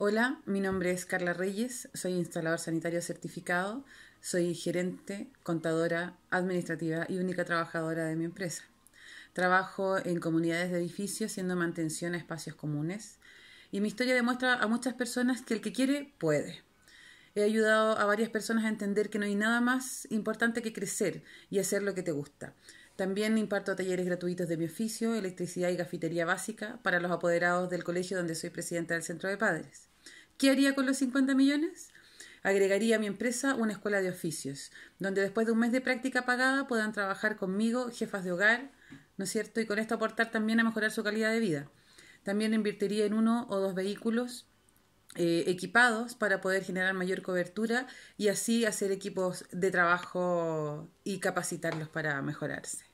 Hola, mi nombre es Carla Reyes, soy instalador sanitario certificado, soy gerente, contadora, administrativa y única trabajadora de mi empresa. Trabajo en comunidades de edificios haciendo mantención a espacios comunes y mi historia demuestra a muchas personas que el que quiere puede. He ayudado a varias personas a entender que no hay nada más importante que crecer y hacer lo que te gusta. También imparto talleres gratuitos de mi oficio, electricidad y gafitería básica para los apoderados del colegio donde soy presidenta del Centro de Padres. ¿Qué haría con los 50 millones? Agregaría a mi empresa una escuela de oficios, donde después de un mes de práctica pagada puedan trabajar conmigo, jefas de hogar, ¿no es cierto? Y con esto aportar también a mejorar su calidad de vida. También invertiría en uno o dos vehículos eh, equipados para poder generar mayor cobertura y así hacer equipos de trabajo y capacitarlos para mejorarse.